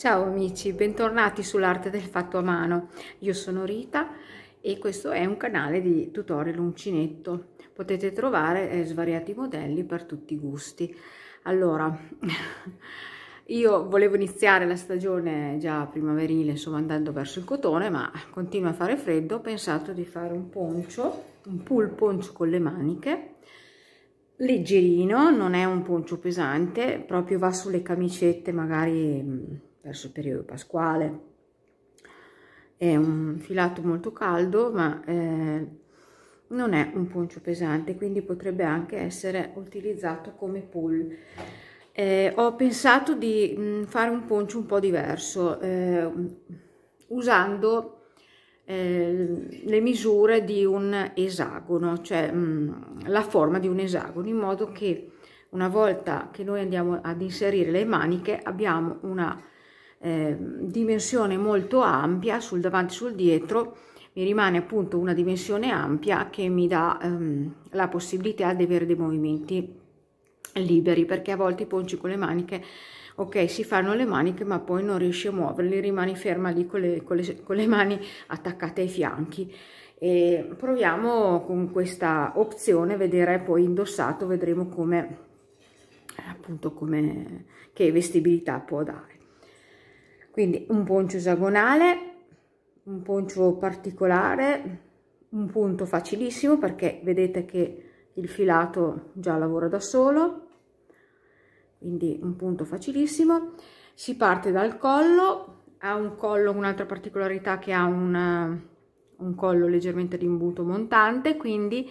Ciao amici, bentornati sull'arte del fatto a mano. Io sono Rita e questo è un canale di tutorial uncinetto. Potete trovare eh, svariati modelli per tutti i gusti. Allora, io volevo iniziare la stagione già primaverile, insomma andando verso il cotone, ma continua a fare freddo, ho pensato di fare un poncio, un pull poncio con le maniche leggerino, non è un poncio pesante, proprio va sulle camicette magari mm, verso il periodo pasquale. È un filato molto caldo, ma eh, non è un poncio pesante, quindi potrebbe anche essere utilizzato come pull. Eh, ho pensato di mh, mm, fare un poncio un po' diverso, eh, usando eh, le misure di un esagono, cioè mm, la forma di un esagono, in modo che una volta che noi andiamo ad inserire le maniche abbiamo una eh, dimensione molto ampia sul davanti e sul dietro mi rimane appunto una dimensione ampia che mi dà ehm, la possibilità di avere dei movimenti liberi perché a volte i ponci con le maniche ok si fanno le maniche ma poi non riesci a muoverli rimani ferma lì con le, con le, con le mani attaccate ai fianchi e proviamo con questa opzione vedere poi indossato vedremo come appunto come che vestibilità può dare quindi un poncio esagonale un poncio particolare un punto facilissimo perché vedete che il filato già lavora da solo quindi un punto facilissimo si parte dal collo ha un collo un'altra particolarità che ha un, un collo leggermente d'imbuto montante quindi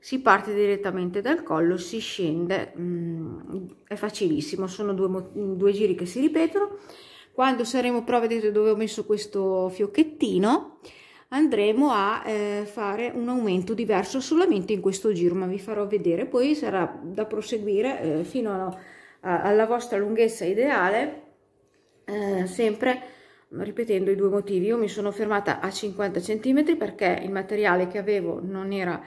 si parte direttamente dal collo si scende mm, è facilissimo sono due, due giri che si ripetono quando saremo prova, vedete dove ho messo questo fiocchettino, andremo a eh, fare un aumento diverso solamente in questo giro, ma vi farò vedere. Poi sarà da proseguire eh, fino a, a, alla vostra lunghezza ideale, eh, sempre ripetendo i due motivi. Io mi sono fermata a 50 cm perché il materiale che avevo non era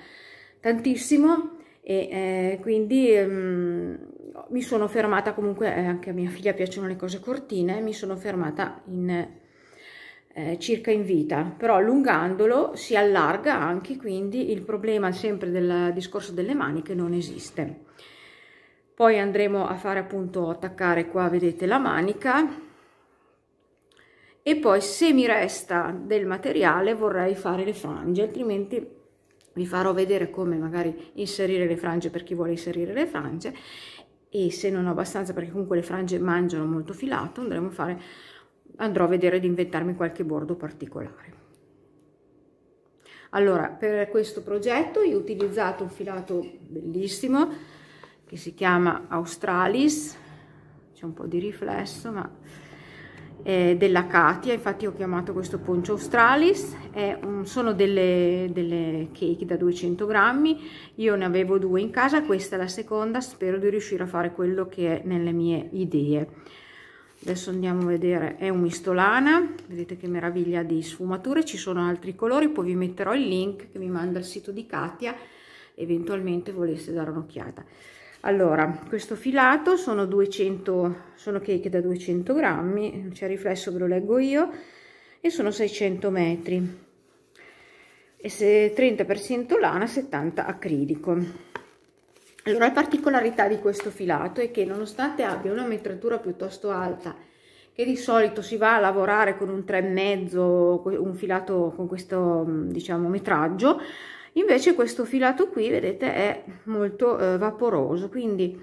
tantissimo e eh, quindi... Ehm, mi sono fermata comunque, eh, anche a mia figlia piacciono le cose cortine, mi sono fermata in, eh, circa in vita, però allungandolo si allarga anche, quindi il problema sempre del discorso delle maniche non esiste. Poi andremo a fare appunto attaccare qua, vedete la manica, e poi se mi resta del materiale vorrei fare le frange altrimenti vi farò vedere come magari inserire le frange per chi vuole inserire le frange e se non ho abbastanza perché comunque le frange mangiano molto filato andremo a fare andrò a vedere di inventarmi qualche bordo particolare allora per questo progetto io ho utilizzato un filato bellissimo che si chiama australis c'è un po di riflesso ma eh, della Katia, infatti ho chiamato questo poncio australis, un, sono delle, delle, cake da 200 grammi, io ne avevo due in casa, questa è la seconda, spero di riuscire a fare quello che è nelle mie idee. Adesso andiamo a vedere, è un mistolana, vedete che meraviglia di sfumature, ci sono altri colori, poi vi metterò il link che mi manda il sito di Katia, eventualmente voleste dare un'occhiata allora questo filato sono 200 sono cake da 200 grammi non c'è riflesso ve lo leggo io e sono 600 metri e se 30% lana 70 acrilico allora, la particolarità di questo filato è che nonostante abbia una metratura piuttosto alta, che di solito si va a lavorare con un 3,5, un filato con questo, diciamo, metraggio, invece questo filato qui vedete è molto eh, vaporoso quindi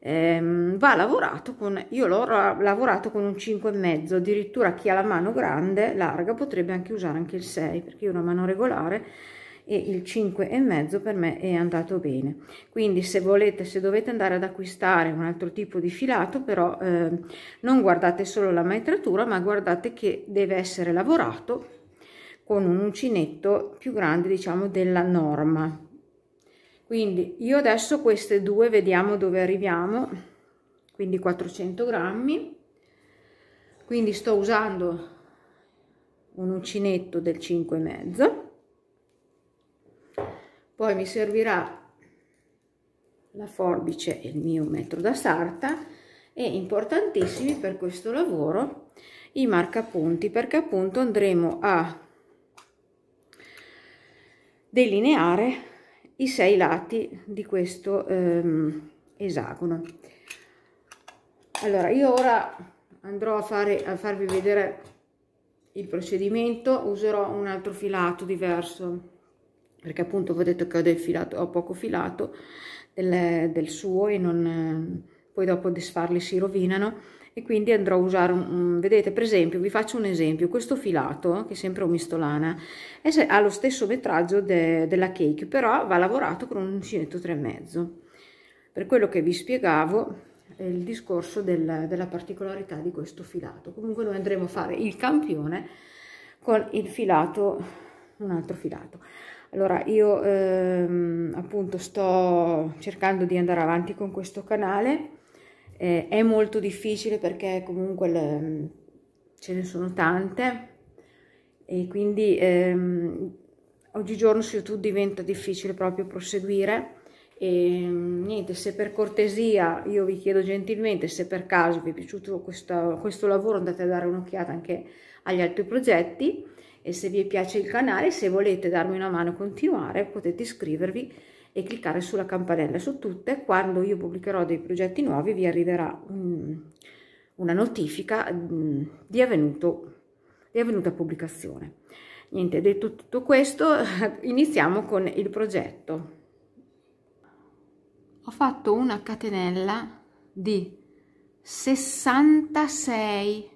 ehm, va lavorato con io l'ho lavorato con un 5 e mezzo addirittura chi ha la mano grande larga potrebbe anche usare anche il 6 perché io ho una mano regolare e il 5 e mezzo per me è andato bene quindi se volete se dovete andare ad acquistare un altro tipo di filato però eh, non guardate solo la metratura ma guardate che deve essere lavorato con un uncinetto più grande diciamo della norma quindi io adesso queste due vediamo dove arriviamo quindi 400 grammi quindi sto usando un uncinetto del 5 e mezzo poi mi servirà la forbice e il mio metro da sarta e importantissimi per questo lavoro i marcapunti perché appunto andremo a delineare i sei lati di questo ehm, esagono allora io ora andrò a, fare, a farvi vedere il procedimento userò un altro filato diverso perché appunto vi ho detto che ho del filato ho poco filato del, del suo e non poi dopo disfarli si rovinano e quindi andrò a usare un, vedete per esempio vi faccio un esempio questo filato che è sempre omistolana ha lo stesso metraggio de, della cake però va lavorato con un uncinetto e mezzo per quello che vi spiegavo il discorso del, della particolarità di questo filato comunque noi andremo a fare il campione con il filato un altro filato allora io ehm, appunto sto cercando di andare avanti con questo canale eh, è molto difficile perché comunque le, mm, ce ne sono tante e quindi ehm, oggigiorno su YouTube diventa difficile proprio proseguire e mm, niente se per cortesia io vi chiedo gentilmente se per caso vi è piaciuto questo, questo lavoro andate a dare un'occhiata anche agli altri progetti e se vi piace il canale se volete darmi una mano a continuare potete iscrivervi e cliccare sulla campanella su tutte. Quando io pubblicherò dei progetti nuovi vi arriverà un, una notifica mm, di, avvenuto, di avvenuta pubblicazione. Niente, detto tutto questo, iniziamo con il progetto. Ho fatto una catenella di 66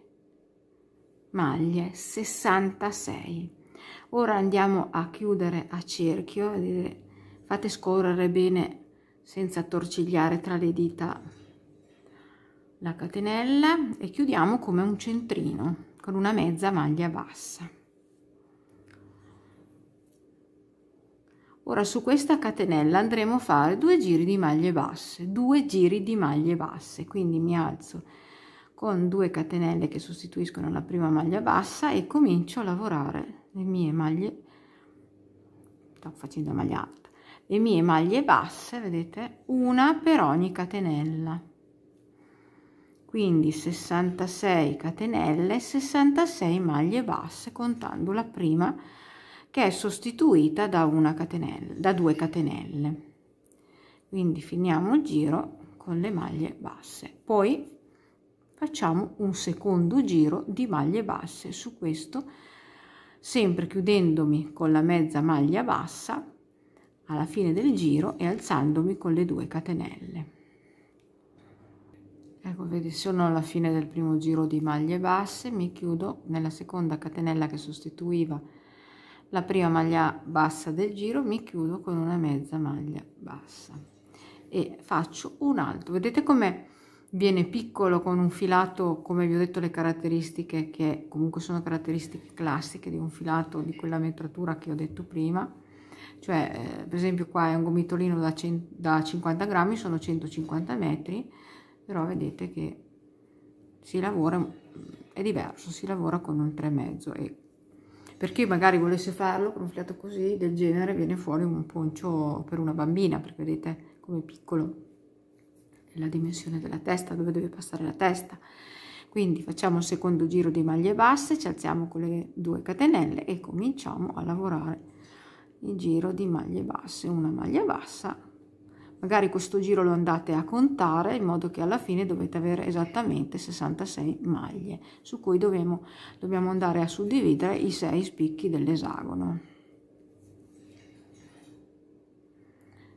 maglie 66 ora andiamo a chiudere a cerchio fate scorrere bene senza attorcigliare tra le dita la catenella e chiudiamo come un centrino con una mezza maglia bassa ora su questa catenella andremo a fare due giri di maglie basse due giri di maglie basse quindi mi alzo con due catenelle che sostituiscono la prima maglia bassa e comincio a lavorare le mie maglie sto facendo maglia alta le mie maglie basse vedete una per ogni catenella quindi 66 catenelle 66 maglie basse contando la prima che è sostituita da una catenella da due catenelle quindi finiamo il giro con le maglie basse poi facciamo un secondo giro di maglie basse su questo sempre chiudendomi con la mezza maglia bassa alla fine del giro e alzandomi con le due catenelle ecco vedi sono alla fine del primo giro di maglie basse mi chiudo nella seconda catenella che sostituiva la prima maglia bassa del giro mi chiudo con una mezza maglia bassa e faccio un altro vedete come viene piccolo con un filato come vi ho detto le caratteristiche che comunque sono caratteristiche classiche di un filato di quella metratura che ho detto prima cioè eh, per esempio qua è un gomitolino da, da 50 grammi sono 150 metri però vedete che si lavora è diverso si lavora con un 3,5 e per chi magari volesse farlo con un filato così del genere viene fuori un poncio per una bambina perché vedete come piccolo è la dimensione della testa dove deve passare la testa quindi facciamo il secondo giro di maglie basse ci alziamo con le due catenelle e cominciamo a lavorare in giro di maglie basse una maglia bassa magari questo giro lo andate a contare in modo che alla fine dovete avere esattamente 66 maglie su cui dobbiamo, dobbiamo andare a suddividere i 6 spicchi dell'esagono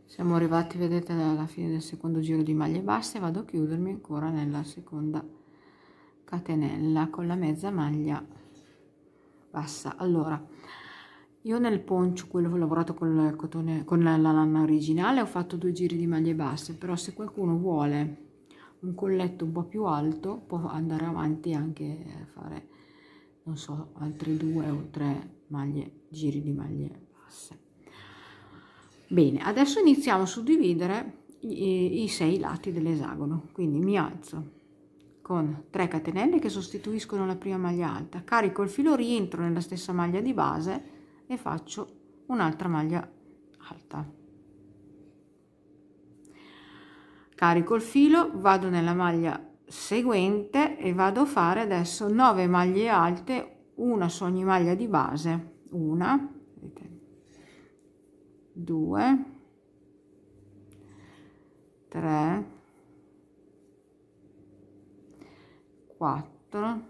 siamo arrivati vedete alla fine del secondo giro di maglie basse vado a chiudermi ancora nella seconda catenella con la mezza maglia bassa allora io nel poncio, quello lavorato col cotone, con la lana originale, ho fatto due giri di maglie basse, però se qualcuno vuole un colletto un po' più alto può andare avanti anche a eh, fare, non so, altre due o tre maglie, giri di maglie basse. Bene, adesso iniziamo a suddividere i, i sei lati dell'esagono, quindi mi alzo con 3 catenelle che sostituiscono la prima maglia alta, carico il filo, rientro nella stessa maglia di base, e faccio un'altra maglia alta carico il filo vado nella maglia seguente e vado a fare adesso 9 maglie alte una su ogni maglia di base una 2 3 4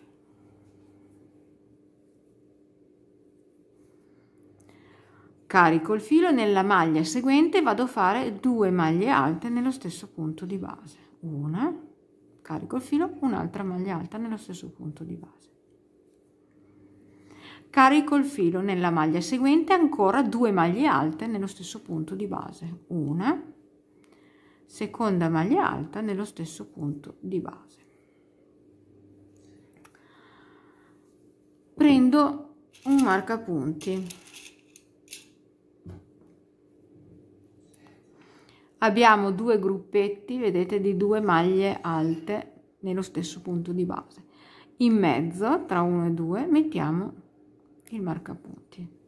Carico il filo nella maglia seguente vado a fare due maglie alte nello stesso punto di base. Una, carico il filo, un'altra maglia alta nello stesso punto di base. Carico il filo nella maglia seguente ancora due maglie alte nello stesso punto di base. Una, seconda maglia alta nello stesso punto di base. Prendo un marca punti abbiamo due gruppetti vedete di due maglie alte nello stesso punto di base in mezzo tra uno e due mettiamo il marcapunti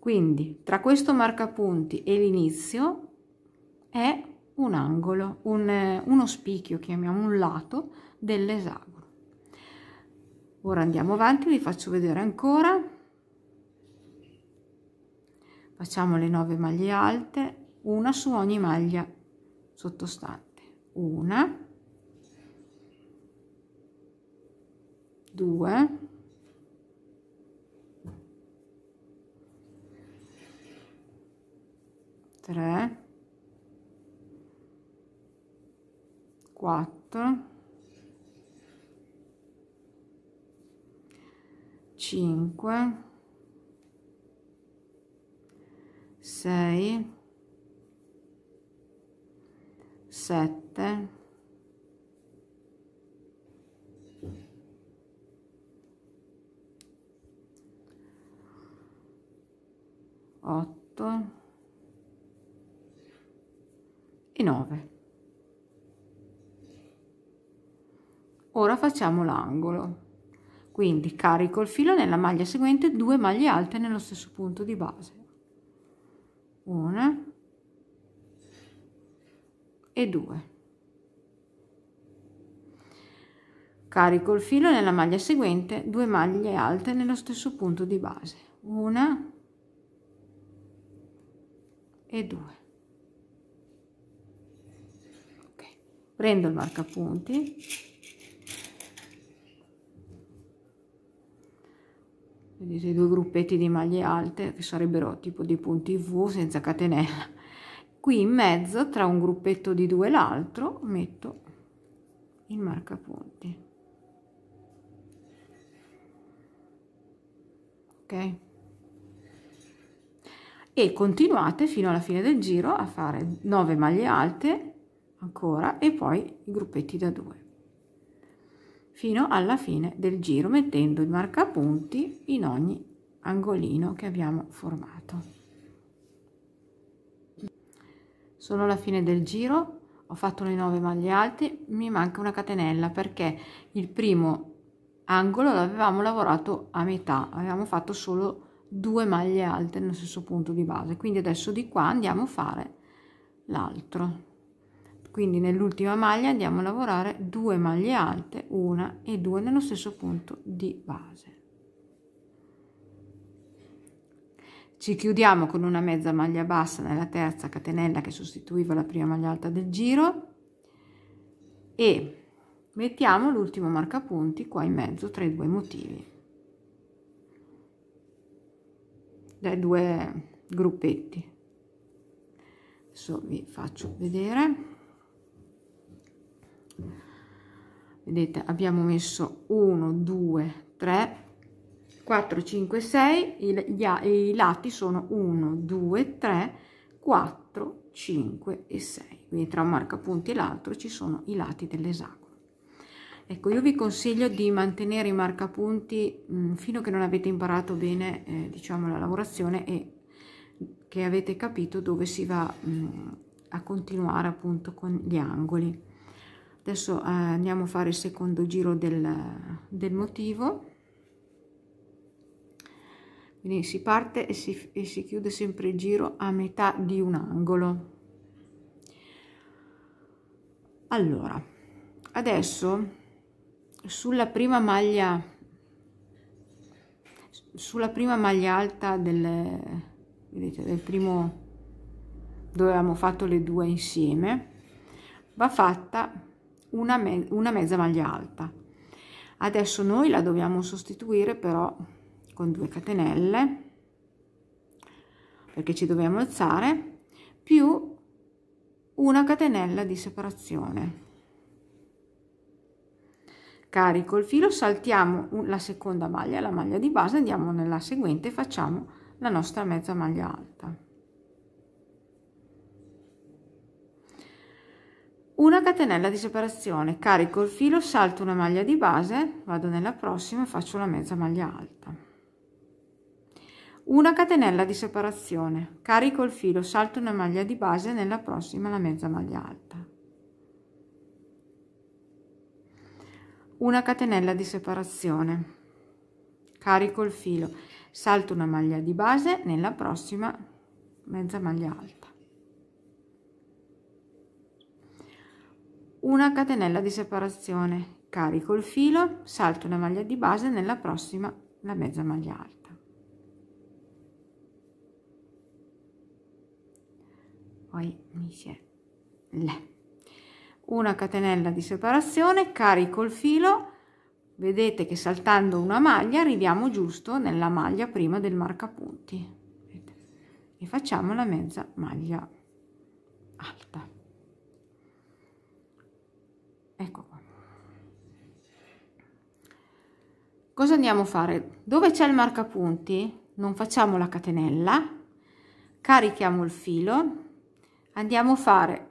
quindi tra questo marcapunti e l'inizio è un angolo un, uno spicchio chiamiamo un lato dell'esagono ora andiamo avanti vi faccio vedere ancora facciamo le 9 maglie alte una su ogni maglia sottostante una 2 3 4 5 6 7 8 e 9 ora facciamo l'angolo quindi carico il filo nella maglia seguente due maglie alte nello stesso punto di base una e due carico il filo nella maglia seguente due maglie alte nello stesso punto di base una e due okay. prendo il marcapunti vedete due gruppetti di maglie alte che sarebbero tipo dei punti V senza catenella qui in mezzo tra un gruppetto di due e l'altro metto il marcapunti ok e continuate fino alla fine del giro a fare 9 maglie alte ancora e poi i gruppetti da 2 fino alla fine del giro mettendo i marcapunti in ogni angolino che abbiamo formato sono alla fine del giro ho fatto le 9 maglie alte mi manca una catenella perché il primo angolo l'avevamo lavorato a metà avevamo fatto solo due maglie alte nello stesso punto di base quindi adesso di qua andiamo a fare l'altro quindi nell'ultima maglia andiamo a lavorare due maglie alte una e due nello stesso punto di base ci chiudiamo con una mezza maglia bassa nella terza catenella che sostituiva la prima maglia alta del giro e mettiamo l'ultimo marcapunti qua in mezzo tra i due motivi dai due gruppetti adesso vi faccio vedere vedete abbiamo messo 1 2 3 4 5 6 i, lati sono 1 2 3 4 5 e 6 quindi tra un marcapunti e l'altro ci sono i lati dell'esagono ecco io vi consiglio di mantenere i marcapunti mh, mm, fino a che non avete imparato bene eh, diciamo la lavorazione e che avete capito dove si va mh, mm, a continuare appunto con gli angoli adesso eh, andiamo a fare il secondo giro del, del motivo quindi si parte e si, e si chiude sempre il giro a metà di un angolo allora adesso sulla prima maglia sulla prima maglia alta del, vedete, del primo dove abbiamo fatto le due insieme va fatta una, me una mezza maglia alta adesso noi la dobbiamo sostituire però con due catenelle perché ci dobbiamo alzare più una catenella di separazione carico il filo saltiamo la seconda maglia la maglia di base andiamo nella seguente e facciamo la nostra mezza maglia alta una catenella di separazione carico il filo salto una maglia di base vado nella prossima e faccio la mezza maglia alta una catenella di separazione carico il filo salto una maglia di base nella prossima la mezza maglia alta una catenella di separazione carico il filo salto una maglia di base nella prossima mezza maglia alta una catenella di separazione carico il filo salto la maglia di base nella prossima la mezza maglia alta poi mi si è le una catenella di separazione carico il filo vedete che saltando una maglia arriviamo giusto nella maglia prima del marcapunti e facciamo la mezza maglia alta Ecco qua. Cosa andiamo a fare? Dove c'è il marcapunti non facciamo la catenella, carichiamo il filo, andiamo a fare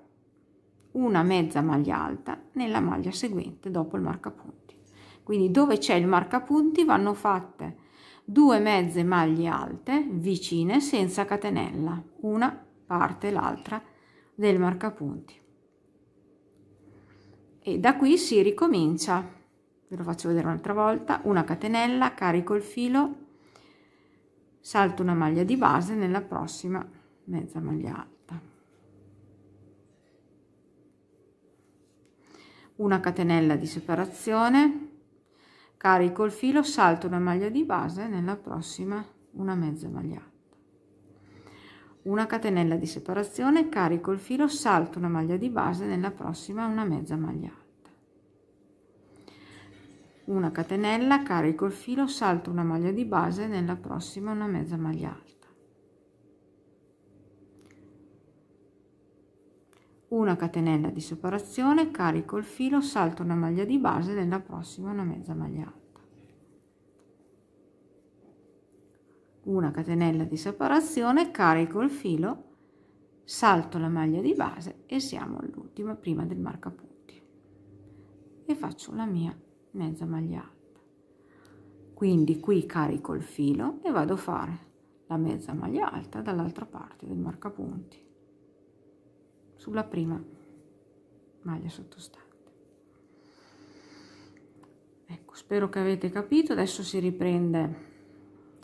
una mezza maglia alta nella maglia seguente dopo il marcapunti. Quindi dove c'è il marcapunti vanno fatte due mezze maglie alte vicine senza catenella, una parte l'altra del marcapunti e da qui si ricomincia ve lo faccio vedere un'altra volta una catenella carico il filo salto una maglia di base nella prossima mezza maglia alta una catenella di separazione carico il filo salto una maglia di base nella prossima una mezza maglia alta una catenella di separazione carico il filo salto una maglia di base nella prossima una mezza maglia alta una catenella, carico il filo, salto una maglia di base nella prossima una mezza maglia alta. Una catenella di separazione, carico il filo, salto una maglia di base nella prossima una mezza maglia alta. Una catenella di separazione, carico il filo, salto la maglia di base e siamo all'ultima prima del marcapunti e faccio la mia mezza maglia alta quindi qui carico il filo e vado a fare la mezza maglia alta dall'altra parte del marcapunti sulla prima maglia sottostante ecco spero che avete capito adesso si riprende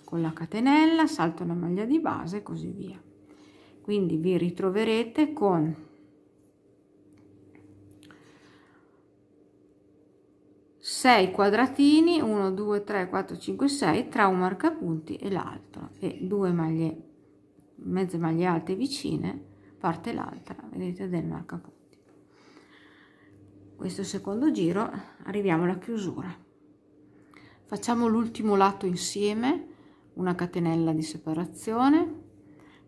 con la catenella salto una maglia di base e così via quindi vi ritroverete con 6 quadratini 1 2 3 4 5 6 tra un marcapunti e l'altro e due maglie mezze maglie alte vicine parte l'altra vedete del marcapunti questo secondo giro arriviamo alla chiusura facciamo l'ultimo lato insieme una catenella di separazione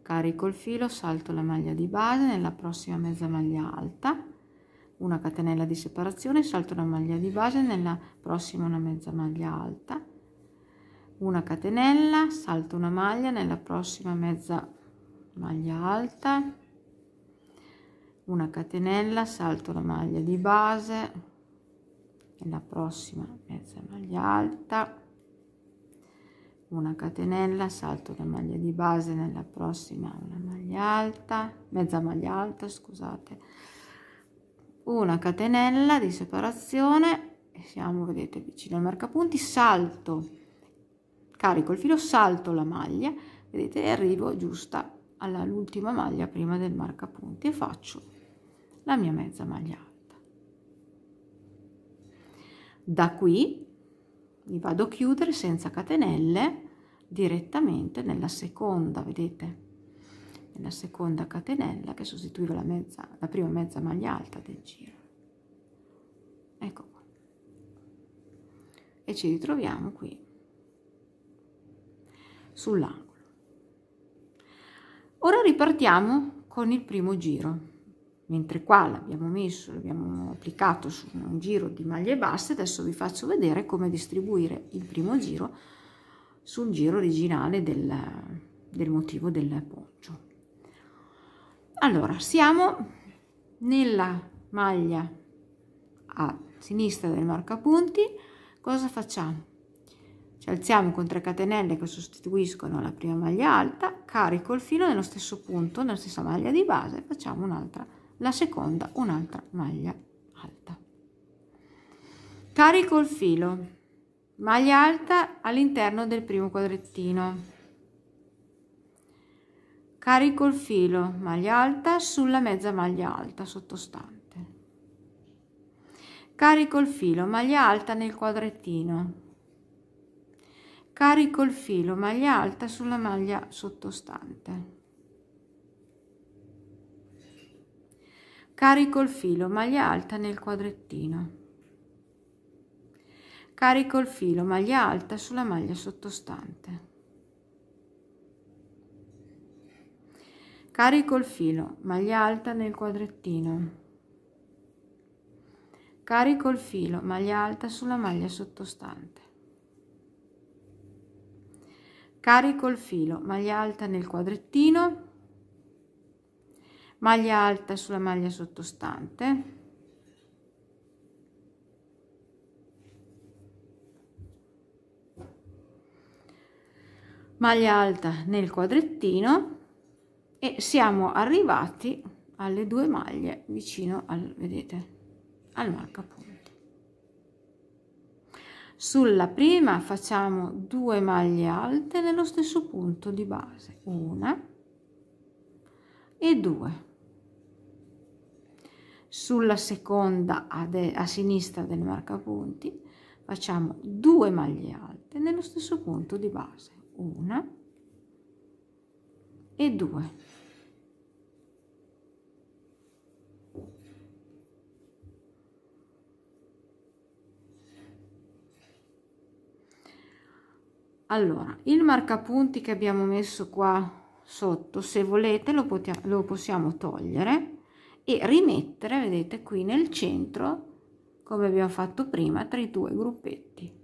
carico il filo salto la maglia di base nella prossima mezza maglia alta una catenella di separazione salto una maglia di base nella prossima una mezza maglia alta una catenella salto una maglia nella prossima mezza maglia alta una catenella salto la maglia di base nella prossima mezza maglia alta una catenella salto la maglia di base nella prossima una maglia alta mezza maglia alta scusate una catenella di separazione siamo vedete vicino al marcapunti salto carico il filo salto la maglia vedete e arrivo giusta all'ultima maglia prima del marcapunti e faccio la mia mezza maglia alta da qui mi vado a chiudere senza catenelle direttamente nella seconda vedete nella seconda catenella che sostituiva la, mezza, la prima mezza maglia alta del giro ecco qua e ci ritroviamo qui sull'angolo ora ripartiamo con il primo giro mentre qua l'abbiamo messo l'abbiamo applicato su un giro di maglie basse adesso vi faccio vedere come distribuire il primo giro sul giro originale del, del motivo del ponte allora siamo nella maglia a sinistra del marcapunti cosa facciamo ci alziamo con 3 catenelle che sostituiscono la prima maglia alta carico il filo nello stesso punto nella stessa maglia di base facciamo un'altra la seconda un'altra maglia alta carico il filo maglia alta all'interno del primo quadrettino Carico il filo maglia alta sulla mezza maglia alta sottostante. Carico il filo maglia alta nel quadrettino. Carico il filo maglia alta sulla maglia sottostante. Carico il filo maglia alta nel quadrettino carico il filo maglia alta sulla maglia sottostante. Carico il filo, maglia alta nel quadrettino. Carico il filo, maglia alta sulla maglia sottostante. Carico il filo, maglia alta nel quadrettino. Maglia alta sulla maglia sottostante. Maglia alta nel quadrettino e siamo arrivati alle due maglie vicino al vedete al marcapunto sulla prima facciamo due maglie alte nello stesso punto di base una e due sulla seconda a, a sinistra del marcapunti facciamo due maglie alte nello stesso punto di base una e e 2 allora il marcapunti che abbiamo messo qua sotto se volete lo, potiamo, lo possiamo togliere e rimettere vedete qui nel centro come abbiamo fatto prima tra i due gruppetti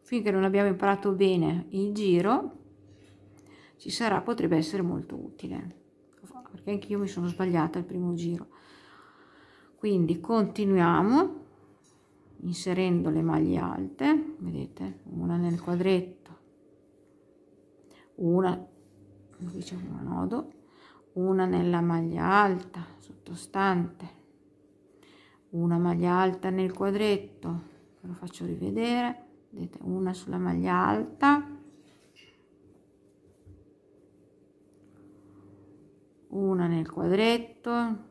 finché non abbiamo imparato bene il giro ci sarà potrebbe essere molto utile perché anch'io mi sono sbagliata al primo giro quindi continuiamo inserendo le maglie alte vedete una nel quadretto una qui un nodo una nella maglia alta sottostante una maglia alta nel quadretto lo faccio rivedere vedete una sulla maglia alta una nel quadretto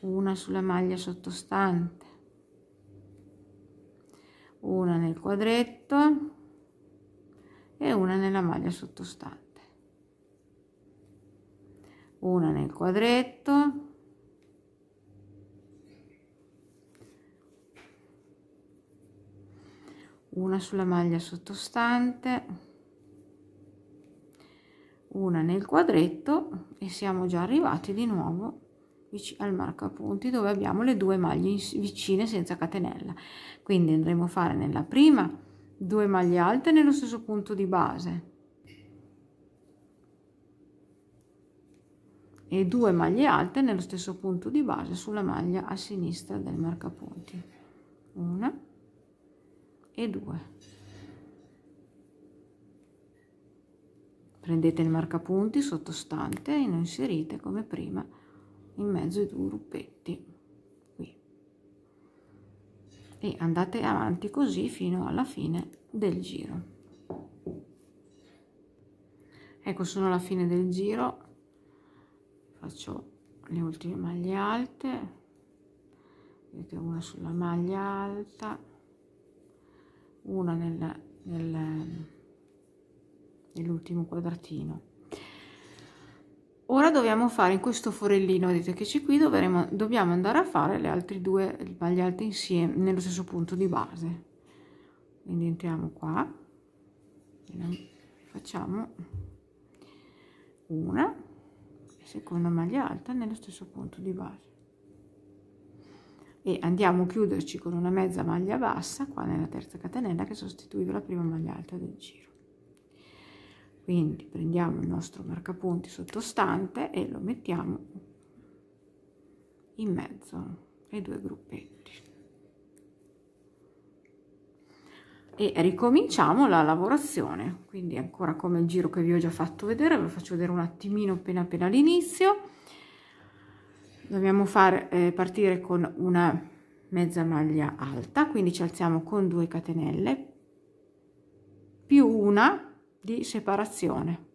una sulla maglia sottostante una nel quadretto e una nella maglia sottostante una nel quadretto una sulla maglia sottostante una nel quadretto e siamo già arrivati di nuovo al punti dove abbiamo le due maglie vicine senza catenella quindi andremo a fare nella prima due maglie alte nello stesso punto di base e due maglie alte nello stesso punto di base sulla maglia a sinistra del marcapunti una e due prendete il marcapunti sottostante e lo inserite come prima in mezzo ai due gruppetti qui e andate avanti così fino alla fine del giro ecco sono alla fine del giro faccio le ultime maglie alte vedete una sulla maglia alta una nel, nel nell'ultimo quadratino ora dobbiamo fare in questo forellino vedete che c'è qui dovremo, dobbiamo andare a fare le altre due maglie alte insieme nello stesso punto di base quindi entriamo qua facciamo una seconda maglia alta nello stesso punto di base e andiamo a chiuderci con una mezza maglia bassa qua nella terza catenella che sostituiva la prima maglia alta del giro quindi prendiamo il nostro marcapunti sottostante e lo mettiamo in mezzo ai due gruppetti e ricominciamo la lavorazione quindi ancora come il giro che vi ho già fatto vedere ve lo faccio vedere un attimino appena appena all'inizio dobbiamo fare eh, partire con una mezza maglia alta quindi ci alziamo con due catenelle più una di separazione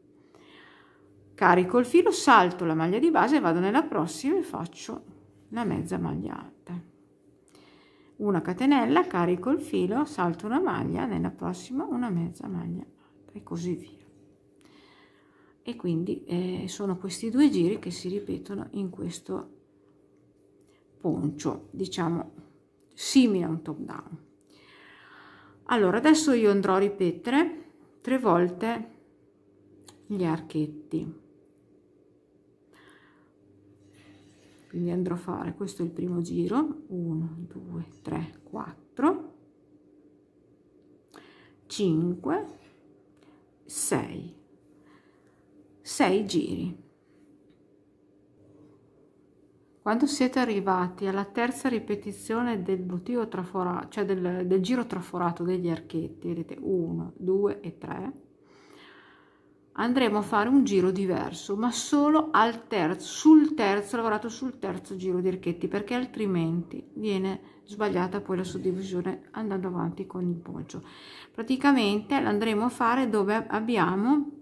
carico il filo salto la maglia di base vado nella prossima e faccio la mezza maglia alta una catenella carico il filo salto una maglia nella prossima una mezza maglia alta e così via e quindi eh, sono questi due giri che si ripetono in questo poncio diciamo simile a un top down allora adesso io andrò a ripetere tre volte gli archetti quindi andrò a fare questo è il primo giro 1 2 3 4 5 6 6 giri quando siete arrivati alla terza ripetizione del motivo traforato, cioè del, del giro traforato degli archetti, vedete 1, 2 e 3, andremo a fare un giro diverso, ma solo al terzo, sul terzo, lavorato sul terzo giro di archetti, perché altrimenti viene sbagliata poi la suddivisione andando avanti con il poggio. Praticamente l'andremo a fare dove abbiamo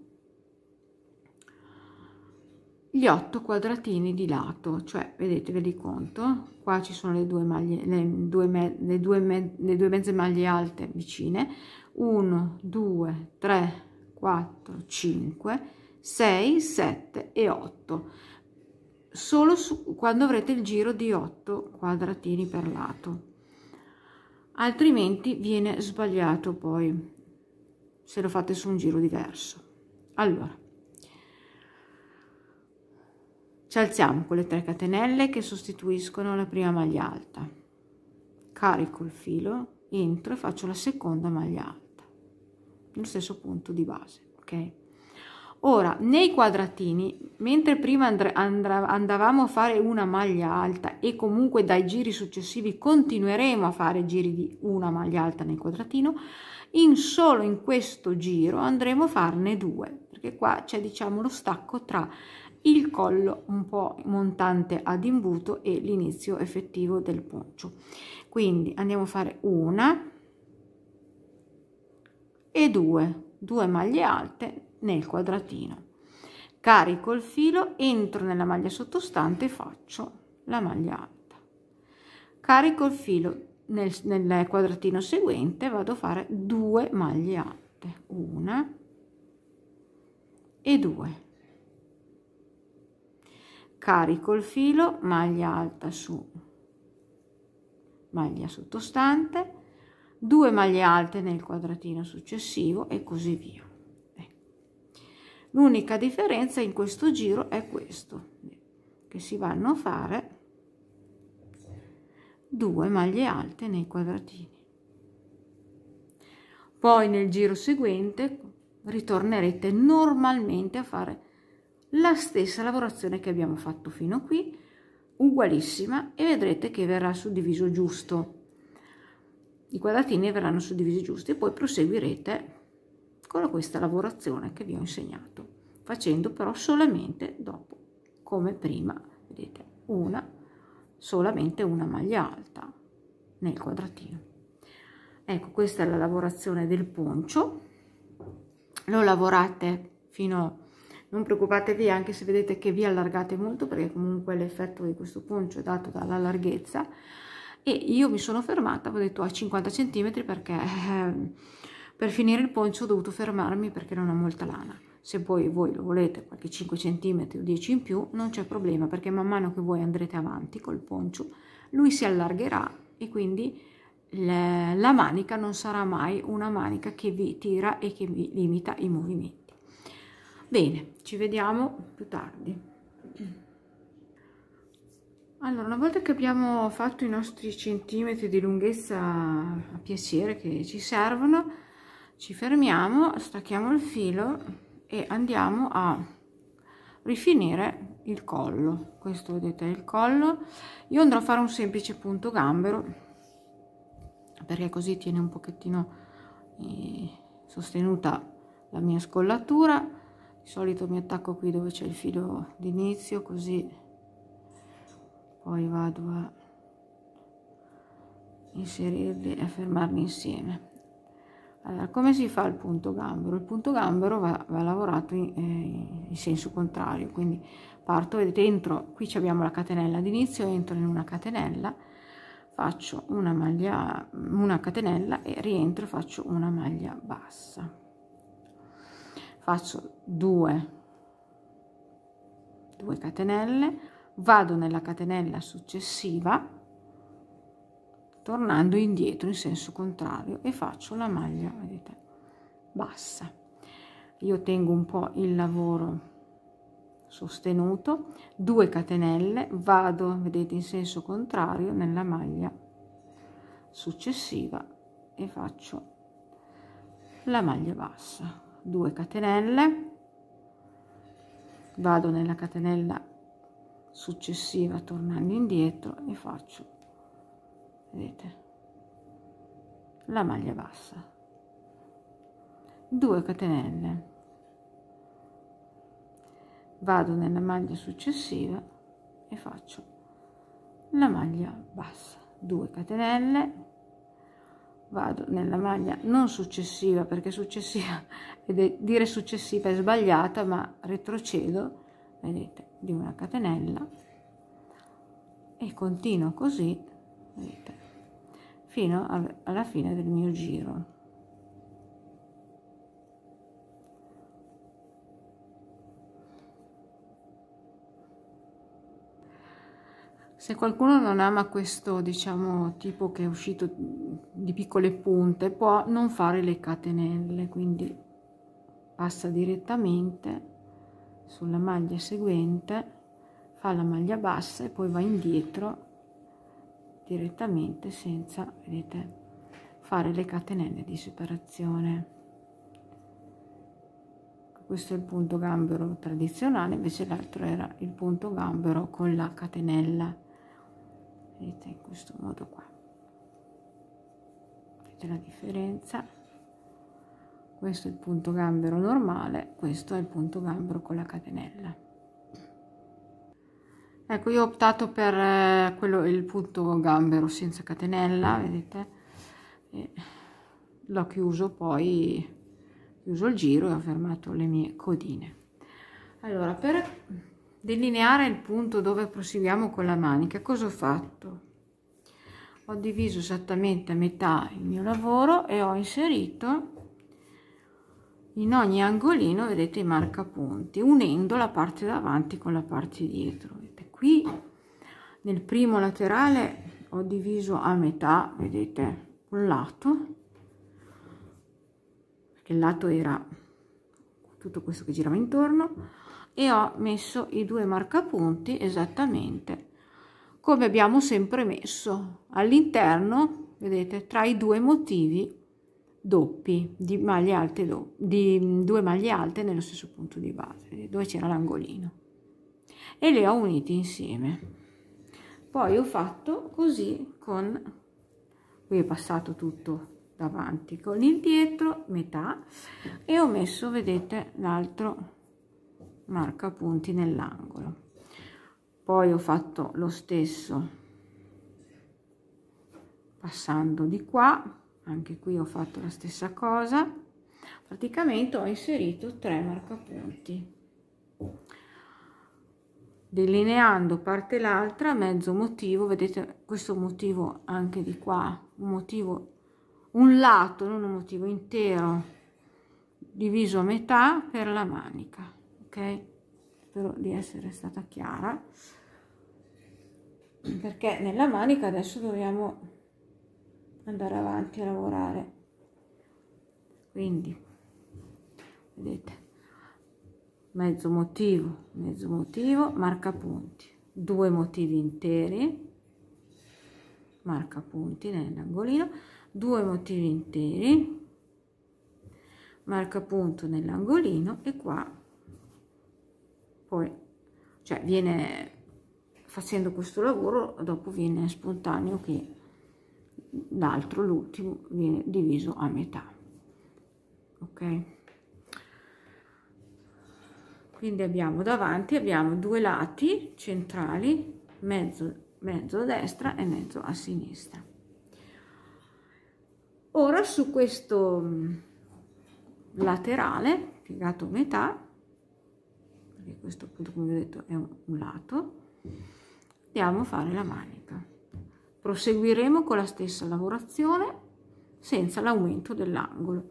gli otto quadratini di lato cioè vedete ve li conto qua ci sono le due maglie le due, me, le due, me, le due mezze maglie alte vicine 1 2 3 4 5 6 7 e 8 solo su, quando avrete il giro di 8 quadratini per lato altrimenti viene sbagliato poi se lo fate su un giro diverso allora ci alziamo con le 3 catenelle che sostituiscono la prima maglia alta carico il filo entro e faccio la seconda maglia alta nello stesso punto di base ok ora nei quadratini mentre prima andra, andavamo a fare una maglia alta e comunque dai giri successivi continueremo a fare giri di una maglia alta nel quadratino in solo in questo giro andremo a farne due perché qua c'è diciamo lo stacco tra il collo un po' montante ad imbuto e l'inizio effettivo del poncio. Quindi andiamo a fare una e due, due maglie alte nel quadratino. Carico il filo, entro nella maglia sottostante e faccio la maglia alta. Carico il filo nel, nel quadratino seguente, vado a fare due maglie alte, una e due carico il filo maglia alta su maglia sottostante 2 maglie alte nel quadratino successivo e così via l'unica differenza in questo giro è questo che si vanno a fare 2 maglie alte nei quadratini poi nel giro seguente ritornerete normalmente a fare la stessa lavorazione che abbiamo fatto fino qui ugualissima e vedrete che verrà suddiviso giusto i quadratini verranno suddivisi giusti e poi proseguirete con questa lavorazione che vi ho insegnato facendo però solamente dopo come prima vedete una solamente una maglia alta nel quadratino ecco questa è la lavorazione del poncio lo lavorate fino a non preoccupatevi anche se vedete che vi allargate molto perché comunque l'effetto di questo poncio è dato dalla larghezza e io mi sono fermata ho detto a 50 cm perché eh, per finire il poncio ho dovuto fermarmi perché non ho molta lana se poi voi lo volete qualche 5 cm o 10 in più non c'è problema perché man mano che voi andrete avanti col poncio lui si allargherà e quindi la manica non sarà mai una manica che vi tira e che vi limita i movimenti Bene, ci vediamo più tardi. Allora, una volta che abbiamo fatto i nostri centimetri di lunghezza a piacere che ci servono, ci fermiamo, stacchiamo il filo e andiamo a rifinire il collo. Questo vedete è il collo. Io andrò a fare un semplice punto gambero perché così tiene un pochettino eh, sostenuta la mia scollatura di solito mi attacco qui dove c'è il filo d'inizio così poi vado a inserirli e fermarli insieme allora come si fa il punto gambero il punto gambero va, va lavorato in, eh, in, senso contrario quindi parto vedete entro qui abbiamo la catenella d'inizio entro in una catenella faccio una maglia una catenella e rientro faccio una maglia bassa faccio 2 2 catenelle vado nella catenella successiva tornando indietro in senso contrario e faccio la maglia vedete bassa io tengo un po il lavoro sostenuto 2 catenelle vado vedete in senso contrario nella maglia successiva e faccio la maglia bassa 2 catenelle vado nella catenella successiva tornando indietro e faccio vedete la maglia bassa 2 catenelle vado nella maglia successiva e faccio la maglia bassa 2 catenelle vado nella maglia non successiva perché successiva dire successiva è sbagliata ma retrocedo vedete di una catenella e continuo così vedete, fino alla fine del mio giro Se qualcuno non ama questo, diciamo, tipo che è uscito di piccole punte, può non fare le catenelle, quindi passa direttamente sulla maglia seguente, fa la maglia bassa e poi va indietro direttamente senza, vedete, fare le catenelle di separazione. Questo è il punto gambero tradizionale, invece l'altro era il punto gambero con la catenella vedete in questo modo qua vedete la differenza questo è il punto gambero normale questo è il punto gambero con la catenella ecco io ho optato per eh, quello il punto gambero senza catenella vedete l'ho chiuso poi chiuso il giro e ho fermato le mie codine allora per delineare il punto dove proseguiamo con la manica cosa ho fatto ho diviso esattamente a metà il mio lavoro e ho inserito in ogni angolino vedete i marcapunti unendo la parte davanti con la parte dietro vedete qui nel primo laterale ho diviso a metà vedete un lato perché il lato era tutto questo che girava intorno e ho messo i due marcapunti esattamente come abbiamo sempre messo all'interno vedete tra i due motivi doppi di maglie alte do, di mm, due maglie alte nello stesso punto di base dove c'era l'angolino e le ho unite insieme poi ho fatto così con qui è passato tutto davanti con il dietro metà e ho messo vedete l'altro marca punti nell'angolo poi ho fatto lo stesso passando di qua anche qui ho fatto la stessa cosa praticamente ho inserito tre marca punti delineando parte l'altra mezzo motivo vedete questo motivo anche di qua un motivo un lato non un motivo intero diviso a metà per la manica spero di essere stata chiara perché nella manica adesso dobbiamo andare avanti a lavorare quindi vedete mezzo motivo mezzo motivo marca punti due motivi interi marca punti nell'angolino due motivi interi marca punto nell'angolino e qua poi cioè viene facendo questo lavoro dopo viene spontaneo che l'altro l'ultimo viene diviso a metà ok quindi abbiamo davanti abbiamo due lati centrali mezzo mezzo a destra e mezzo a sinistra ora su questo mm, laterale piegato a metà perché questo appunto come vi ho detto è un, un lato andiamo a fare la manica proseguiremo con la stessa lavorazione senza l'aumento dell'angolo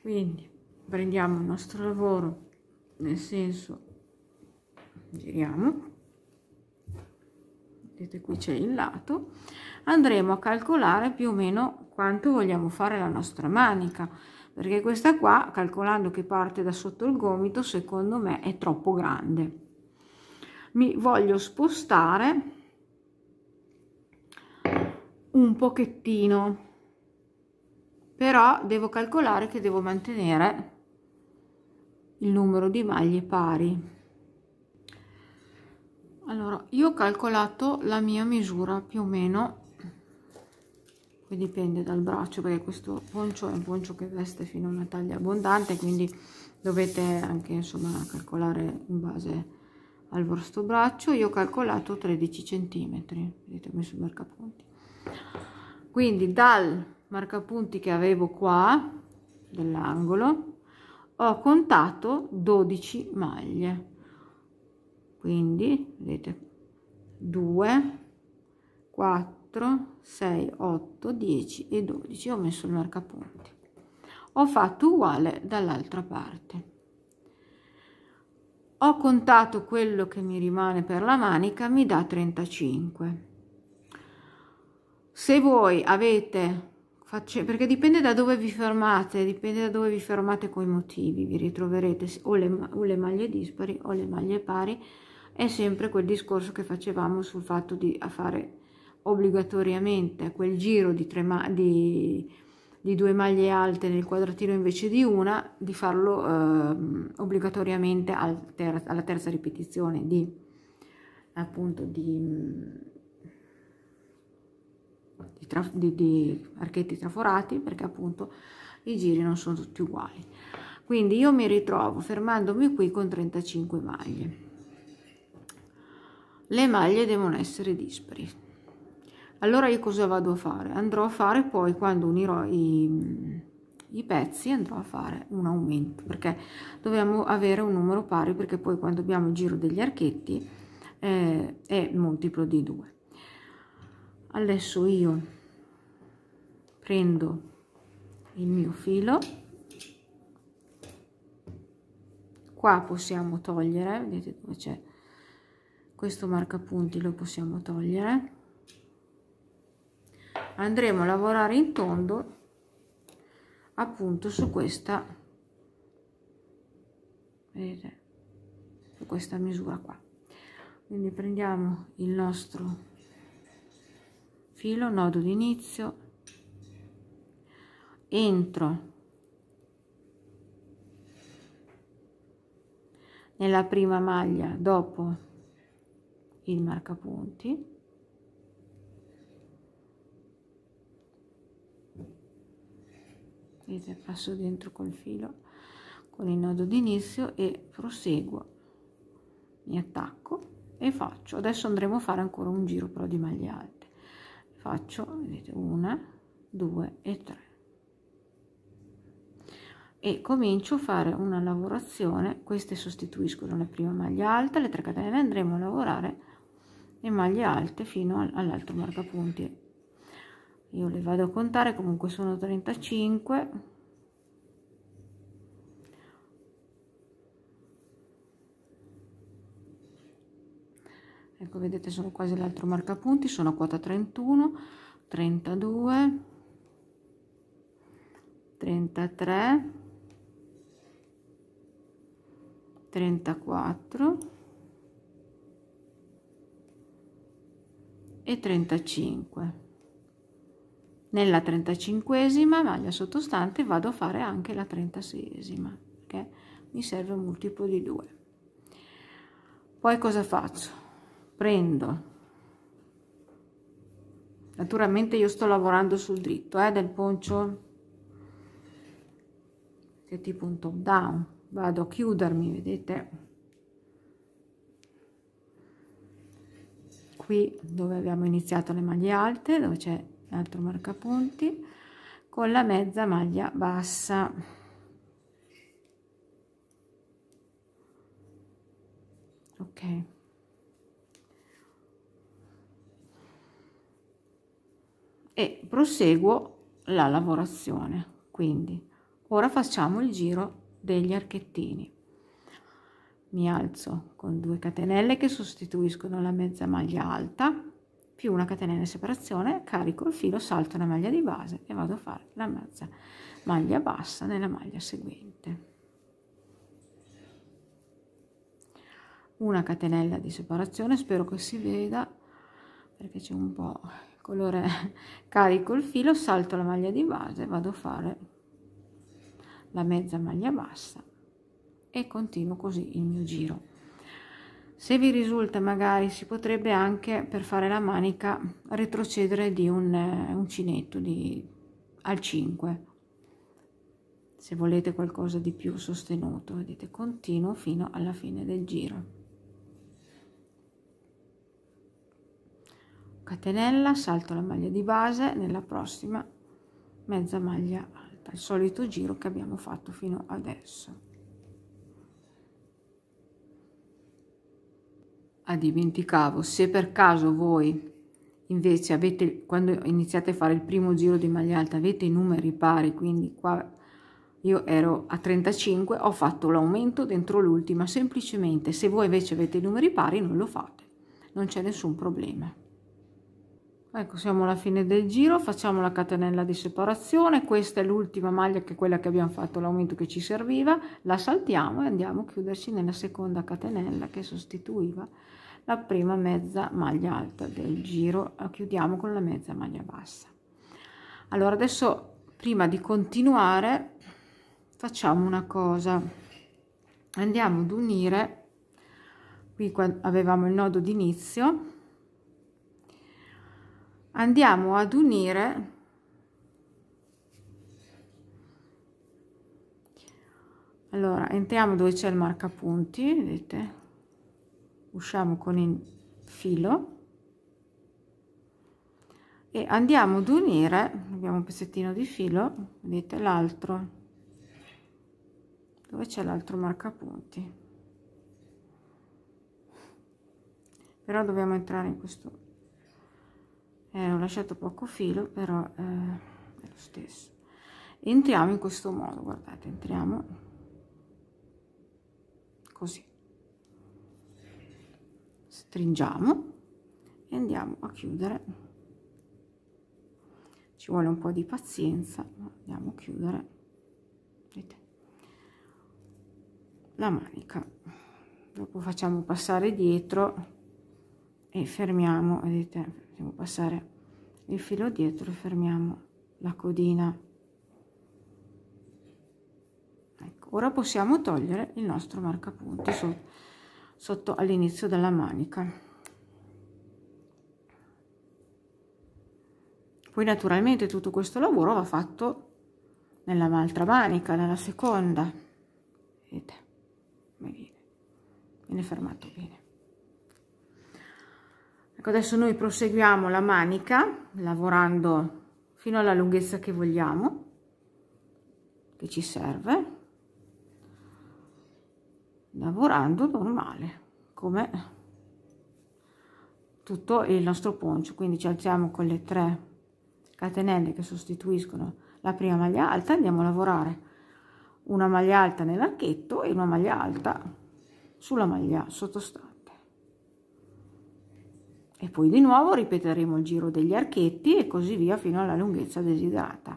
quindi prendiamo il nostro lavoro nel senso giriamo vedete qui c'è il lato andremo a calcolare più o meno quanto vogliamo fare la nostra manica perché questa qua, calcolando che parte da sotto il gomito, secondo me è troppo grande. Mi voglio spostare un pochettino, però devo calcolare che devo mantenere il numero di maglie pari. Allora, io ho calcolato la mia misura più o meno poi dipende dal braccio perché questo poncio è un poncio che veste fino a una taglia abbondante quindi dovete anche insomma calcolare in base al vostro braccio io ho calcolato 13 centimetri vedete ho messo il marcapunti quindi dal marcapunti che avevo qua dell'angolo ho contato 12 maglie quindi vedete 2 4 4 6 8 10 e 12 ho messo il marcapunti ho fatto uguale dall'altra parte ho contato quello che mi rimane per la manica mi dà 35 se voi avete perché dipende da dove vi fermate dipende da dove vi fermate con i motivi vi ritroverete o le, o le maglie dispari o le maglie pari è sempre quel discorso che facevamo sul fatto di a fare obbligatoriamente quel giro di, tre ma- di, di due maglie alte nel quadratino invece di una, di farlo eh, obbligatoriamente al ter- alla terza ripetizione di appunto di mm, di, traf- di, di, archetti traforati perché appunto i giri non sono tutti uguali quindi io mi ritrovo fermandomi qui con 35 maglie le maglie devono essere dispari allora io cosa vado a fare? Andrò a fare poi quando unirò i, i pezzi andrò a fare un aumento perché dobbiamo avere un numero pari perché poi quando abbiamo il giro degli archetti eh, è multiplo di 2. Adesso io prendo il mio filo qua possiamo togliere vedete dove c'è questo marcapunti lo possiamo togliere andremo a lavorare in tondo appunto su questa vedete su questa misura qua quindi prendiamo il nostro filo nodo d'inizio entro nella prima maglia dopo il marcapunti vedete passo dentro col filo con il nodo d'inizio e proseguo mi attacco e faccio adesso andremo a fare ancora un giro però di maglie alte faccio vedete una due e tre e comincio a fare una lavorazione queste sostituiscono la prima maglia alta le 3 catene andremo a lavorare le maglie alte fino all'altro marcapunti io le vado a contare comunque sono 35 ecco vedete sono quasi l'altro marcapunti sono a quota 31 32 33 34 e 35 nella 35esima maglia sottostante vado a fare anche la 36esima perché mi serve un multiplo di 2 poi cosa faccio prendo naturalmente io sto lavorando sul dritto eh, del poncio che è tipo un top down vado a chiudermi vedete qui dove abbiamo iniziato le maglie alte dove c'è altro marcapunti con la mezza maglia bassa ok e proseguo la lavorazione quindi ora facciamo il giro degli archettini mi alzo con due catenelle che sostituiscono la mezza maglia alta più una catenella di separazione, carico il filo, salto la maglia di base e vado a fare la mezza maglia bassa nella maglia seguente. Una catenella di separazione, spero che si veda perché c'è un po' il colore, carico il filo, salto la maglia di base, vado a fare la mezza maglia bassa e continuo così il mio giro se vi risulta magari si potrebbe anche per fare la manica retrocedere di un eh, uncinetto di al 5 se volete qualcosa di più sostenuto vedete continuo fino alla fine del giro catenella salto la maglia di base nella prossima mezza maglia alta il solito giro che abbiamo fatto fino adesso ah, dimenticavo, se per caso voi invece avete, quando iniziate a fare il primo giro di maglia alta, avete i numeri pari, quindi qua io ero a 35, ho fatto l'aumento dentro l'ultima, semplicemente se voi invece avete i numeri pari non lo fate, non c'è nessun problema ecco siamo alla fine del giro facciamo la catenella di separazione questa è l'ultima maglia che è quella che abbiamo fatto l'aumento che ci serviva la saltiamo e andiamo a chiuderci nella seconda catenella che sostituiva la prima mezza maglia alta del giro la chiudiamo con la mezza maglia bassa allora adesso prima di continuare facciamo una cosa andiamo ad unire qui avevamo il nodo d'inizio andiamo ad unire allora entriamo dove c'è il marca punti vedete usciamo con il filo e andiamo ad unire abbiamo un pezzettino di filo vedete l'altro dove c'è l'altro marca punti però dobbiamo entrare in questo eh, ho lasciato poco filo però eh, è lo stesso entriamo in questo modo guardate entriamo così stringiamo e andiamo a chiudere ci vuole un po di pazienza andiamo a chiudere Vedete? la manica dopo facciamo passare dietro e fermiamo vedete facciamo passare il filo dietro e fermiamo la codina ecco, ora possiamo togliere il nostro marcapunti sotto, sotto all'inizio della manica poi naturalmente tutto questo lavoro va fatto nella altra manica nella seconda vedete come viene fermato bene ecco adesso noi proseguiamo la manica lavorando fino alla lunghezza che vogliamo che ci serve lavorando normale come tutto il nostro poncio quindi ci alziamo con le tre catenelle che sostituiscono la prima maglia alta andiamo a lavorare una maglia alta nell'archetto e una maglia alta sulla maglia sottostante e poi di nuovo ripeteremo il giro degli archetti e così via fino alla lunghezza desiderata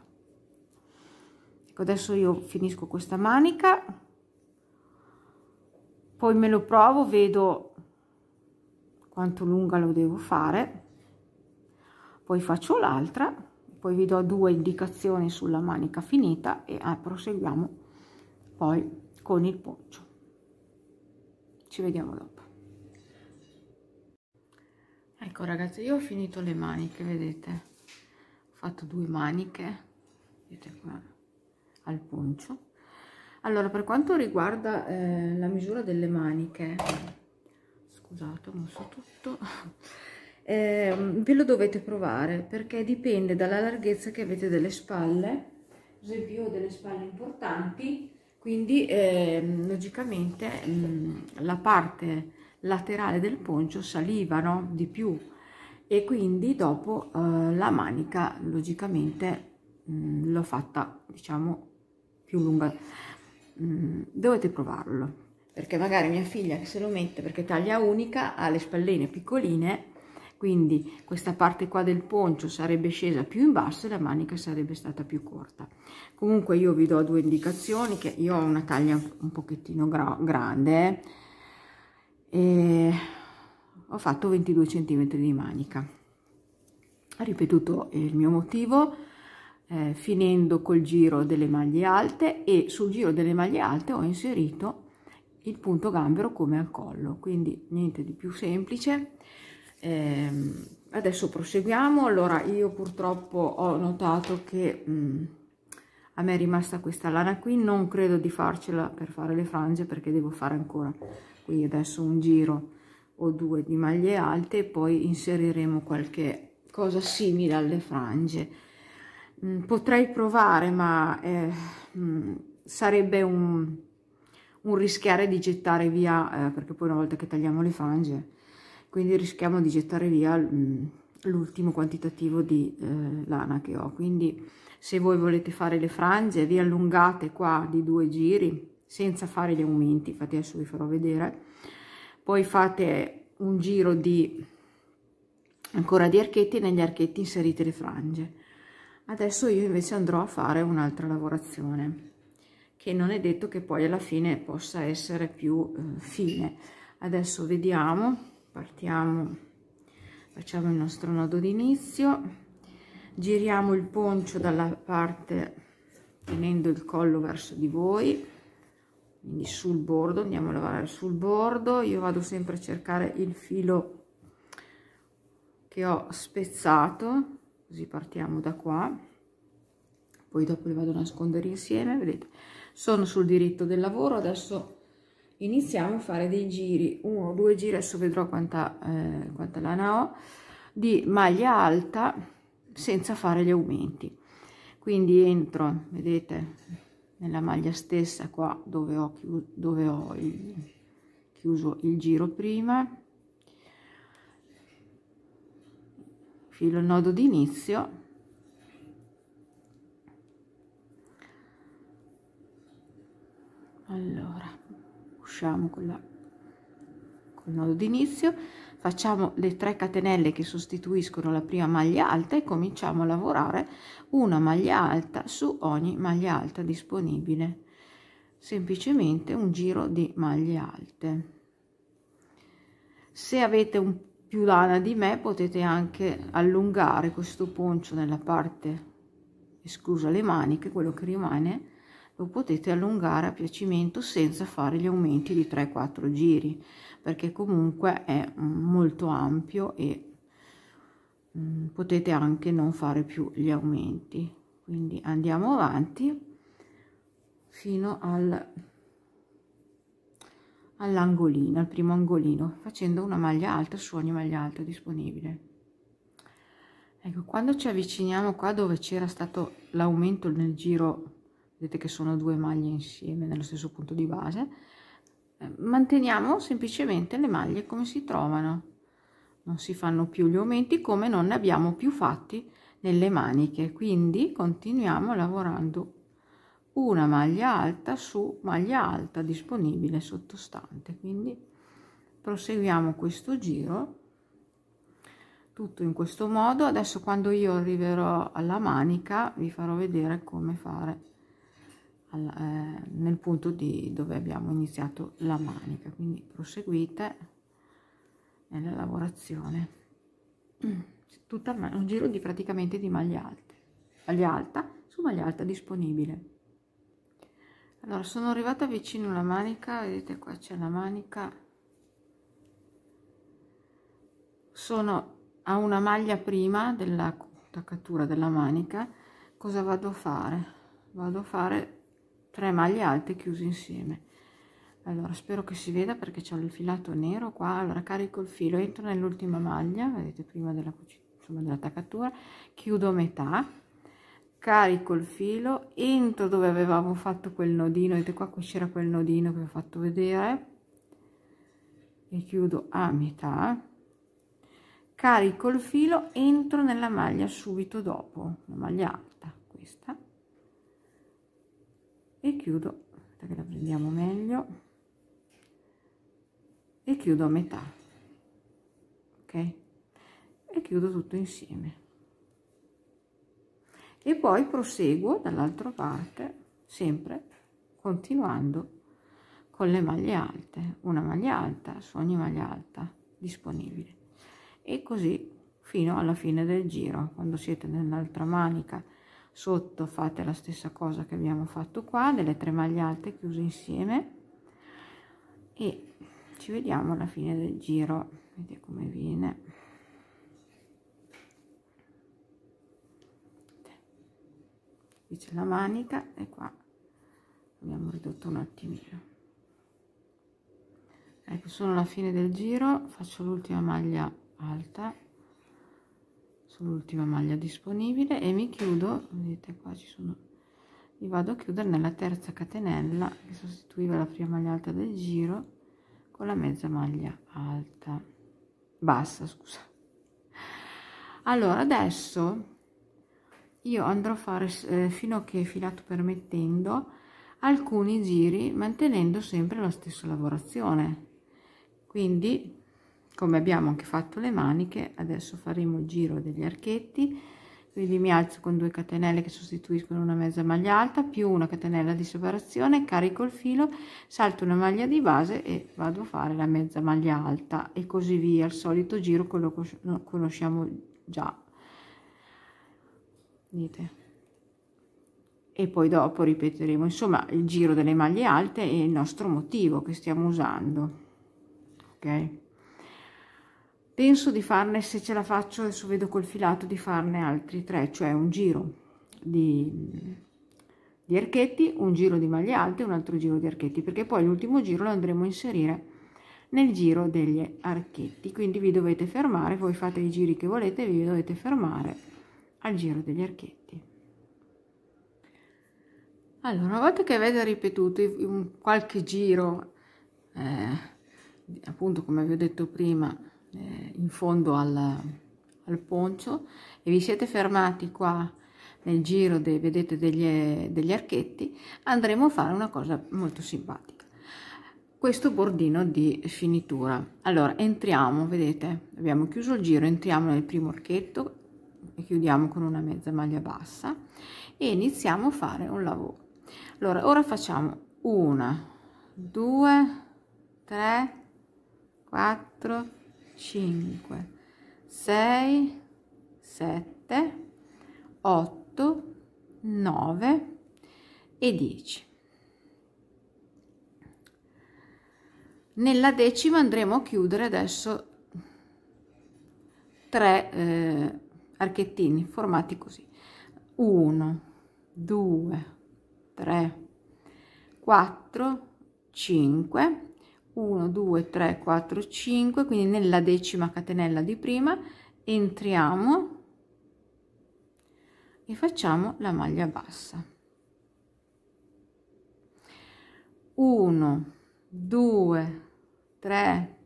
ecco adesso io finisco questa manica poi me lo provo vedo quanto lunga lo devo fare poi faccio l'altra poi vi do due indicazioni sulla manica finita e ah, proseguiamo poi con il poncio ci vediamo dopo ecco ragazzi io ho finito le maniche vedete ho fatto due maniche vedete qua al poncio allora per quanto riguarda eh, la misura delle maniche scusate non so tutto eh, ve lo dovete provare perché dipende dalla larghezza che avete delle spalle esempio io ho delle spalle importanti quindi eh, logicamente mh, mm, la parte laterale del poncio salivano di più e quindi dopo eh, la manica logicamente mm, l'ho fatta diciamo più lunga mm, dovete provarlo perché magari mia figlia che se lo mette perché taglia unica ha le spalline piccoline quindi questa parte qua del poncio sarebbe scesa più in basso e la manica sarebbe stata più corta comunque io vi do due indicazioni che io ho una taglia un pochettino grande eh e ho fatto 22 cm di manica ho ripetuto il mio motivo eh, finendo col giro delle maglie alte e sul giro delle maglie alte ho inserito il punto gambero come al collo quindi niente di più semplice eh, adesso proseguiamo allora io purtroppo ho notato che mh, mm, a me è rimasta questa lana qui non credo di farcela per fare le frange perché devo fare ancora quindi adesso un giro o due di maglie alte e poi inseriremo qualche cosa simile alle frange mm, potrei provare ma eh, mm, sarebbe un, un, rischiare di gettare via eh, perché poi una volta che tagliamo le frange quindi rischiamo di gettare via mm, l'ultimo quantitativo di eh, lana che ho quindi se voi volete fare le frange vi allungate qua di due giri senza fare gli aumenti infatti adesso vi farò vedere poi fate un giro di ancora di archetti negli archetti inserite le frange adesso io invece andrò a fare un'altra lavorazione che non è detto che poi alla fine possa essere più eh, fine adesso vediamo partiamo facciamo il nostro nodo d'inizio giriamo il poncio dalla parte tenendo il collo verso di voi quindi sul bordo andiamo a lavorare sul bordo io vado sempre a cercare il filo che ho spezzato così partiamo da qua poi dopo li vado a nascondere insieme vedete sono sul diritto del lavoro adesso iniziamo a fare dei giri uno o due giri adesso vedrò quanta, eh, quanta lana ho di maglia alta senza fare gli aumenti quindi entro vedete nella maglia stessa qua dove ho, chiuso, dove ho il, chiuso il giro prima filo il nodo d'inizio allora usciamo con la col nodo d'inizio facciamo le 3 catenelle che sostituiscono la prima maglia alta e cominciamo a lavorare una maglia alta su ogni maglia alta disponibile semplicemente un giro di maglie alte se avete un più lana di me potete anche allungare questo poncio nella parte esclusa le maniche quello che rimane lo potete allungare a piacimento senza fare gli aumenti di 3-4 giri perché comunque è molto ampio e Mm, potete anche non fare più gli aumenti quindi andiamo avanti fino al all'angolino al primo angolino facendo una maglia alta su ogni maglia alta disponibile ecco quando ci avviciniamo qua dove c'era stato l'aumento nel giro vedete che sono due maglie insieme nello stesso punto di base eh, manteniamo semplicemente le maglie come si trovano non si fanno più gli aumenti come non ne abbiamo più fatti nelle maniche quindi continuiamo lavorando una maglia alta su maglia alta disponibile sottostante quindi proseguiamo questo giro tutto in questo modo adesso quando io arriverò alla manica vi farò vedere come fare al, eh, nel punto di dove abbiamo iniziato la manica quindi proseguite nella lavorazione mm. tutta un giro di praticamente di maglia alte maglia alta su maglia alta disponibile allora sono arrivata vicino alla manica vedete qua c'è la manica sono a una maglia prima della taccatura della manica cosa vado a fare vado a fare tre maglie alte chiuse insieme allora spero che si veda perché c'è il filato nero qua allora carico il filo entro nell'ultima maglia vedete prima della insomma dell'attaccatura chiudo a metà carico il filo entro dove avevamo fatto quel nodino vedete qua, qua c'era quel nodino che vi ho fatto vedere e chiudo a metà carico il filo entro nella maglia subito dopo la maglia alta questa e chiudo che la prendiamo meglio e chiudo a metà ok e chiudo tutto insieme e poi proseguo dall'altra parte sempre continuando con le maglie alte una maglia alta su ogni maglia alta disponibile e così fino alla fine del giro quando siete nell'altra manica sotto fate la stessa cosa che abbiamo fatto qua delle tre maglie alte chiuse insieme e ci vediamo alla fine del giro vedete come viene qui c'è la manica e qua abbiamo ridotto un attimino ecco sono alla fine del giro faccio l'ultima maglia alta sull'ultima maglia disponibile e mi chiudo vedete qua ci sono mi vado a chiudere nella terza catenella che sostituiva la prima maglia alta del giro con la mezza maglia alta bassa scusa allora adesso io andrò a fare eh, fino a che filato permettendo alcuni giri mantenendo sempre la stessa lavorazione quindi come abbiamo anche fatto le maniche adesso faremo il giro degli archetti quindi mi alzo con due catenelle che sostituiscono una mezza maglia alta più una catenella di separazione carico il filo salto una maglia di base e vado a fare la mezza maglia alta e così via il solito giro quello che conosciamo già Vedete? e poi dopo ripeteremo insomma il giro delle maglie alte e il nostro motivo che stiamo usando ok penso di farne se ce la faccio adesso vedo col filato di farne altri tre cioè un giro di, di archetti un giro di maglie alte un altro giro di archetti perché poi l'ultimo giro lo andremo a inserire nel giro degli archetti quindi vi dovete fermare voi fate i giri che volete vi dovete fermare al giro degli archetti allora una volta che avete ripetuto qualche giro eh, appunto come vi ho detto prima eh, in fondo al, al, poncio e vi siete fermati qua nel giro dei, vedete degli, eh, degli archetti andremo a fare una cosa molto simpatica questo bordino di finitura allora entriamo vedete abbiamo chiuso il giro entriamo nel primo archetto e chiudiamo con una mezza maglia bassa e iniziamo a fare un lavoro allora ora facciamo una due tre quattro 5, 6, 7, 8, 9 e 10. Nella decima andremo a chiudere adesso tre eh, archettini formati così. 1, 2, 3, 4, 5 1 2 3 4 5 quindi nella decima catenella di prima entriamo e facciamo la maglia bassa 1 2 3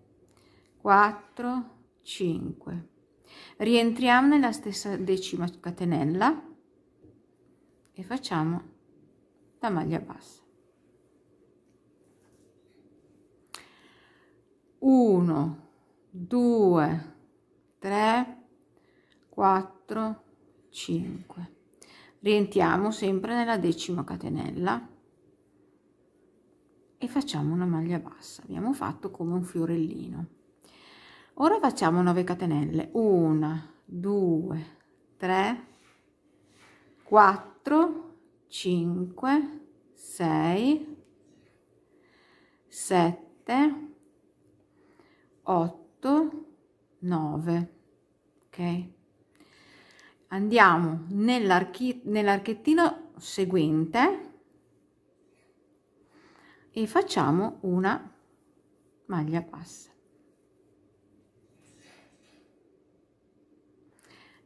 4 5 rientriamo nella stessa decima catenella e facciamo la maglia bassa 1 2 3 4 5 rientriamo sempre nella decima catenella e facciamo una maglia bassa abbiamo fatto come un fiorellino ora facciamo 9 catenelle 1 2 3 4 5 6 7 8 9 ok andiamo nell'archettino nell seguente e facciamo una maglia bassa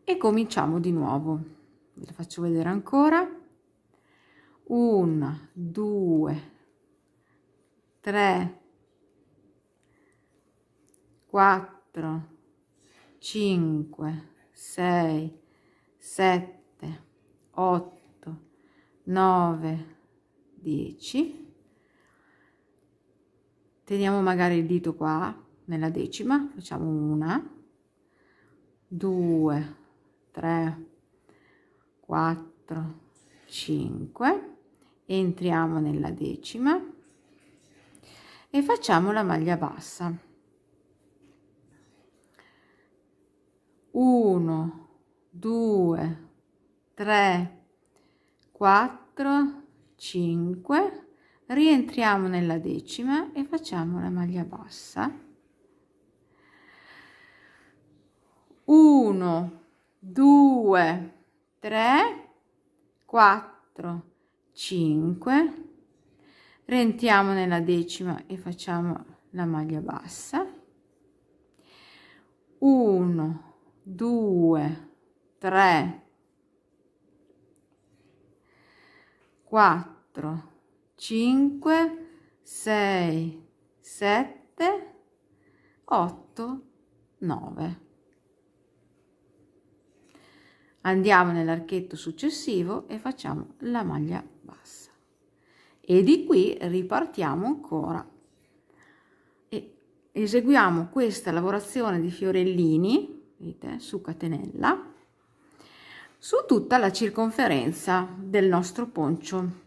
e cominciamo di nuovo ve la faccio vedere ancora 1 2 3 4, 5, 6, 7, 8, 9, 10. Teniamo magari il dito qua nella decima, facciamo una, due, tre, quattro, cinque, entriamo nella decima e facciamo la maglia bassa. 1 2 3 4 5 rientriamo nella decima e facciamo la maglia bassa 1 2 3 4 5 rientriamo nella decima e facciamo la maglia bassa 1 2, 3, 4, 5, 6, 7, 8, 9. Andiamo nell'archetto successivo e facciamo la maglia bassa. E di qui ripartiamo ancora. E eseguiamo questa lavorazione di fiorellini vedete, su catenella, su tutta la circonferenza del nostro poncio.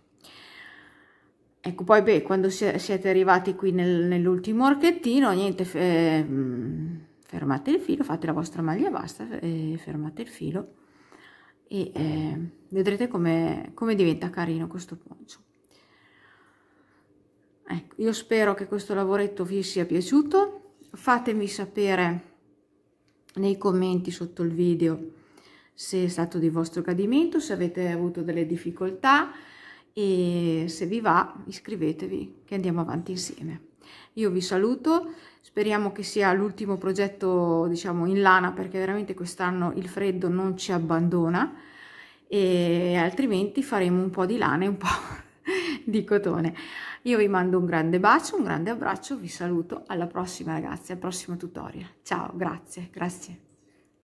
Ecco, poi beh, quando siete arrivati qui nel, nell'ultimo orchettino niente, eh, mm, fermate il filo, fate la vostra maglia basta, eh, fermate il filo e eh, vedrete come, come diventa carino questo poncio. Ecco, io spero che questo lavoretto vi sia piaciuto, fatemi sapere nei commenti sotto il video se è stato di vostro gradimento, se avete avuto delle difficoltà e se vi va iscrivetevi che andiamo avanti insieme. Io vi saluto, speriamo che sia l'ultimo progetto diciamo in lana perché veramente quest'anno il freddo non ci abbandona e altrimenti faremo un po' di lana e un po' di cotone. Io vi mando un grande bacio, un grande abbraccio, vi saluto, alla prossima ragazzi, al prossimo tutorial. Ciao, grazie, grazie.